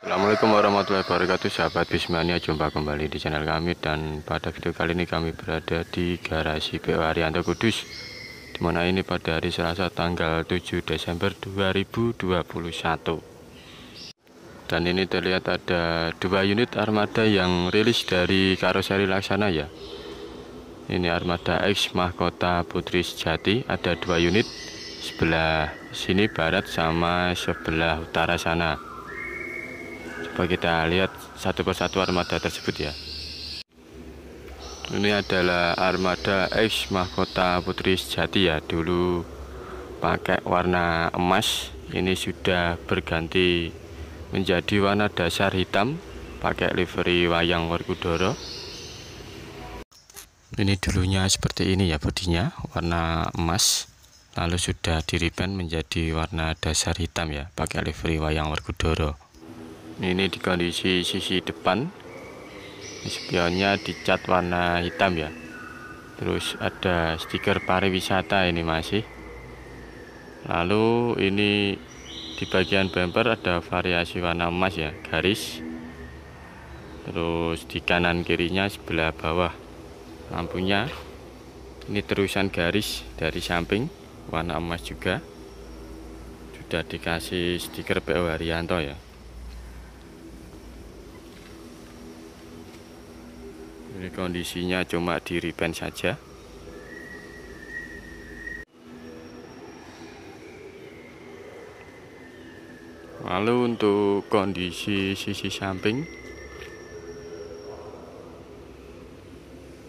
Assalamualaikum warahmatullahi wabarakatuh sahabat Bismania jumpa kembali di channel kami dan pada video kali ini kami berada di garasi PO Arianto Kudus dimana ini pada hari Selasa tanggal 7 Desember 2021 dan ini terlihat ada dua unit armada yang rilis dari karoseri Laksana ya ini armada X Mahkota Putri Sejati ada dua unit sebelah sini barat sama sebelah utara sana Coba kita lihat satu persatu armada tersebut ya. Ini adalah armada X Mahkota Putri Sejati ya. Dulu pakai warna emas, ini sudah berganti menjadi warna dasar hitam pakai livery wayang warkudoro Ini dulunya seperti ini ya bodinya, warna emas lalu sudah diripen menjadi warna dasar hitam ya pakai livery wayang warkudoro ini di kondisi sisi depan spionnya dicat warna hitam ya terus ada stiker pariwisata ini masih lalu ini di bagian bumper ada variasi warna emas ya garis terus di kanan kirinya sebelah bawah lampunya ini terusan garis dari samping warna emas juga sudah dikasih stiker PO Haryanto ya ini kondisinya cuma di riben saja lalu untuk kondisi sisi samping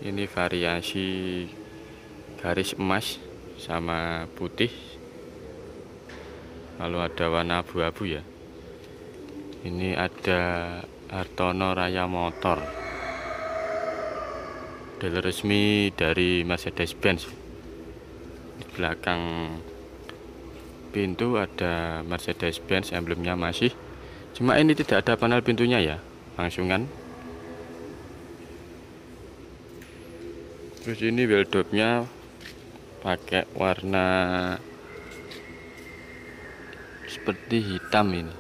ini variasi garis emas sama putih lalu ada warna abu-abu ya ini ada Hartono Raya Motor model resmi dari Mercedes-Benz di belakang pintu ada Mercedes-Benz emblemnya masih cuma ini tidak ada panel pintunya ya langsungan terus ini weldopnya pakai warna seperti hitam ini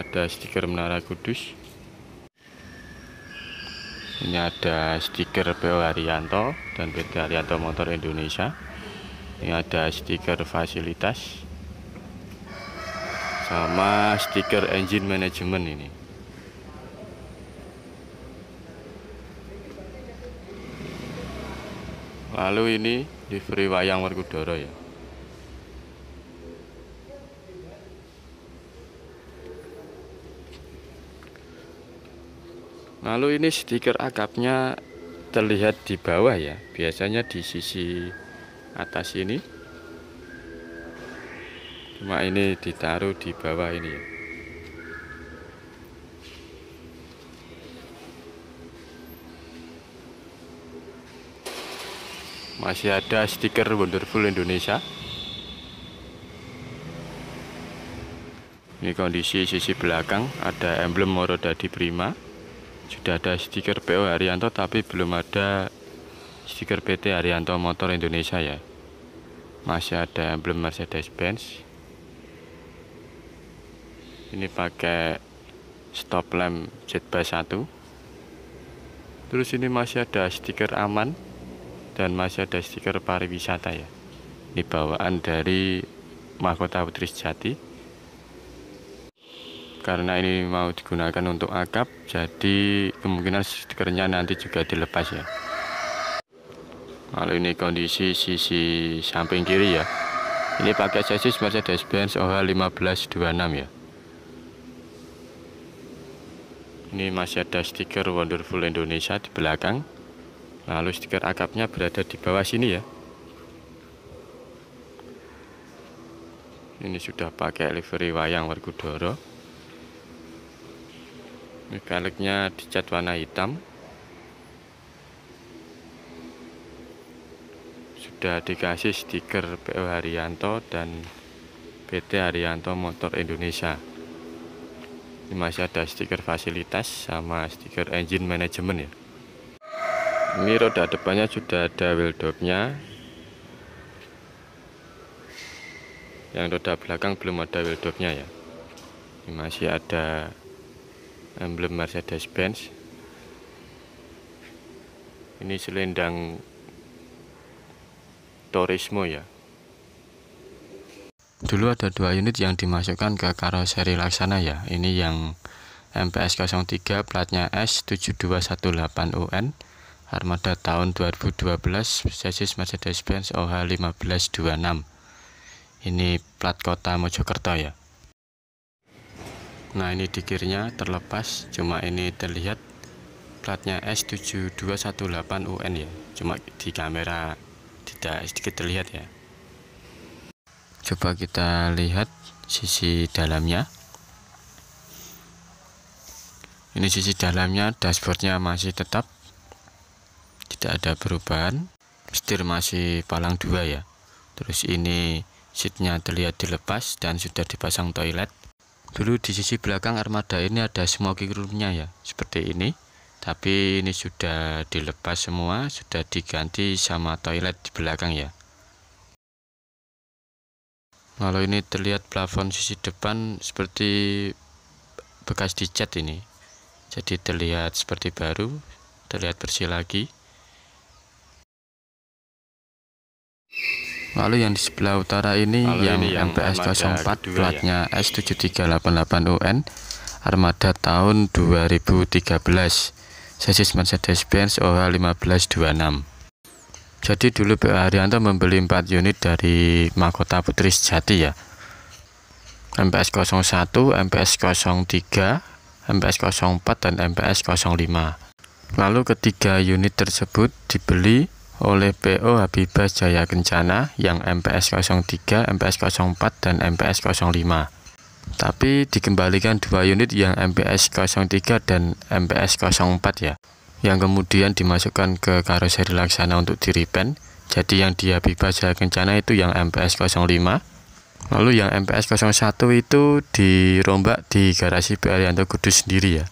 ada stiker menara kudus ini ada stiker PO Haryanto dan PT Haryanto Motor Indonesia ini ada stiker fasilitas sama stiker engine management ini lalu ini livery wayang Werkudara ya lalu ini stiker akapnya terlihat di bawah ya biasanya di sisi atas ini cuma ini ditaruh di bawah ini ya. masih ada stiker Wonderful Indonesia ini kondisi sisi belakang ada emblem Morodadi Prima sudah ada stiker PO Haryanto tapi belum ada stiker PT Haryanto Motor Indonesia ya masih ada emblem Mercedes Benz ini pakai stop lamp ZB 1 terus ini masih ada stiker aman dan masih ada stiker pariwisata ya ini bawaan dari mahkota putri sejati karena ini mau digunakan untuk akap jadi kemungkinan stikernya nanti juga dilepas ya lalu ini kondisi sisi samping kiri ya ini pakai chassis Mercedes-Benz OH 1526 ya ini masih ada stiker Wonderful Indonesia di belakang lalu stiker akapnya berada di bawah sini ya ini sudah pakai livery wayang Werkudara ini dicat warna hitam sudah dikasih stiker PO Haryanto dan PT Haryanto Motor Indonesia ini masih ada stiker fasilitas sama stiker engine management ya ini roda depannya sudah ada wheel dognya yang roda belakang belum ada wheel dognya ya ini masih ada emblem Mercedes Benz ini selendang Turismo ya dulu ada dua unit yang dimasukkan ke karoseri Laksana ya ini yang MPS 03 platnya S7218UN Armada tahun 2012 chassis Mercedes-Benz OH 1526 ini plat kota Mojokerto ya nah ini dikirnya terlepas cuma ini terlihat platnya S7218UN ya cuma di kamera tidak sedikit terlihat ya coba kita lihat sisi dalamnya ini sisi dalamnya dashboardnya masih tetap tidak ada perubahan setir masih palang dua ya terus ini seatnya terlihat dilepas dan sudah dipasang toilet dulu di sisi belakang armada ini ada smoking roomnya ya seperti ini tapi ini sudah dilepas semua sudah diganti sama toilet di belakang ya kalau ini terlihat plafon sisi depan seperti bekas dicat ini jadi terlihat seperti baru terlihat bersih lagi Lalu yang di sebelah utara ini yang, MPS 04 ya. platnya S7388UN Armada tahun 2013 Sasis Mercedes-Benz OH1526 Jadi dulu Pak Haryanto membeli 4 unit dari Mahkota Putri Sejati ya MPS 01, MPS 03, MPS 04, dan MPS 05 Lalu ketiga unit tersebut dibeli oleh PO Habibah Jaya Kencana yang MPS 03, MPS 04, dan MPS 05 tapi dikembalikan dua unit yang MPS 03 dan MPS 04 ya yang kemudian dimasukkan ke karoseri laksana untuk diripen jadi yang di Habibah Jaya Kencana itu yang MPS 05 lalu yang MPS 01 itu dirombak di garasi PR Yanto Kudus sendiri ya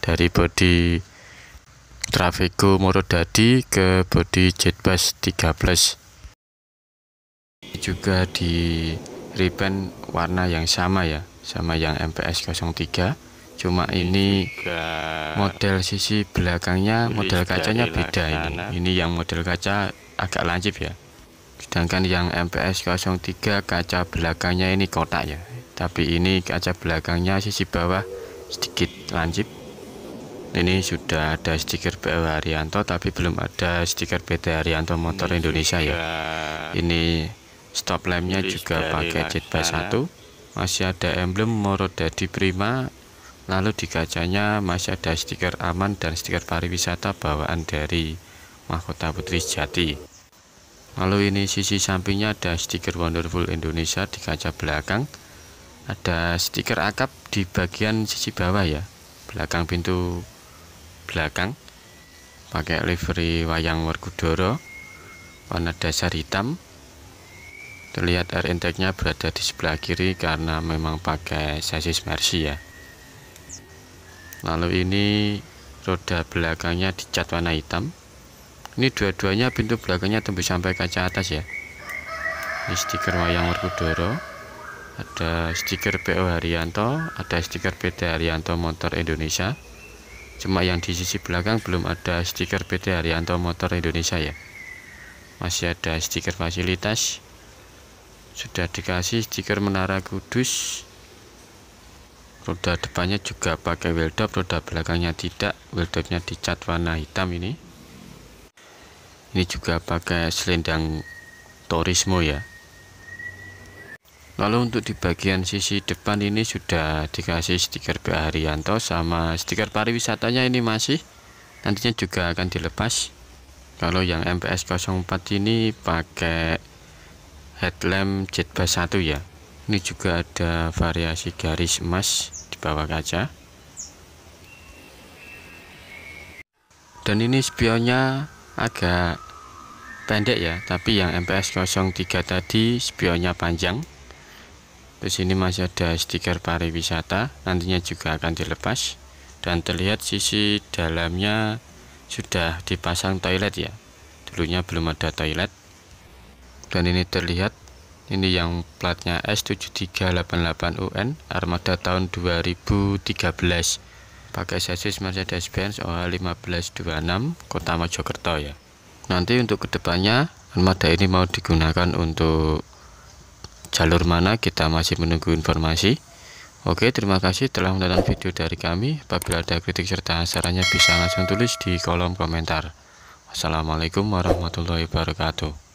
dari bodi Trafigo Morodadi ke bodi Jetbus 3 Plus juga di ribbon warna yang sama ya sama yang MPS 03 cuma ini model sisi belakangnya model kacanya beda ini ini yang model kaca agak lancip ya sedangkan yang MPS 03 kaca belakangnya ini kotak ya tapi ini kaca belakangnya sisi bawah sedikit lancip ini sudah ada stiker BW Arianto, tapi belum ada stiker PT Arianto Motor ini Indonesia ya ini stop lampnya juga pakai jetbus 1 masih ada emblem Morodadi Prima lalu di kacanya masih ada stiker aman dan stiker pariwisata bawaan dari mahkota putri jati lalu ini sisi sampingnya ada stiker wonderful Indonesia di kaca belakang ada stiker akap di bagian sisi bawah ya belakang pintu belakang pakai livery wayang Wargudoro warna dasar hitam terlihat air intake nya berada di sebelah kiri karena memang pakai sasis Mercy ya lalu ini roda belakangnya dicat warna hitam ini dua-duanya pintu belakangnya tembus sampai kaca atas ya ini stiker wayang Wargudoro ada stiker PO Haryanto ada stiker PT Haryanto Motor Indonesia cuma yang di sisi belakang belum ada stiker PT Haryanto Motor Indonesia ya masih ada stiker fasilitas sudah dikasih stiker Menara Kudus roda depannya juga pakai weldop roda belakangnya tidak weldopnya dicat warna hitam ini ini juga pakai selendang Turismo ya lalu untuk di bagian sisi depan ini sudah dikasih stiker BA Haryanto sama stiker pariwisatanya ini masih nantinya juga akan dilepas kalau yang MPS 04 ini pakai headlamp jetbus 1 ya ini juga ada variasi garis emas di bawah kaca dan ini spionnya agak pendek ya tapi yang MPS 03 tadi spionnya panjang di sini masih ada stiker pariwisata nantinya juga akan dilepas dan terlihat sisi dalamnya sudah dipasang toilet ya dulunya belum ada toilet dan ini terlihat ini yang platnya S7388UN armada tahun 2013 pakai sasis Mercedes-Benz OH1526 Kota Mojokerto ya nanti untuk kedepannya armada ini mau digunakan untuk jalur mana kita masih menunggu informasi Oke terima kasih telah menonton video dari kami apabila ada kritik serta sarannya bisa langsung tulis di kolom komentar Assalamualaikum warahmatullahi wabarakatuh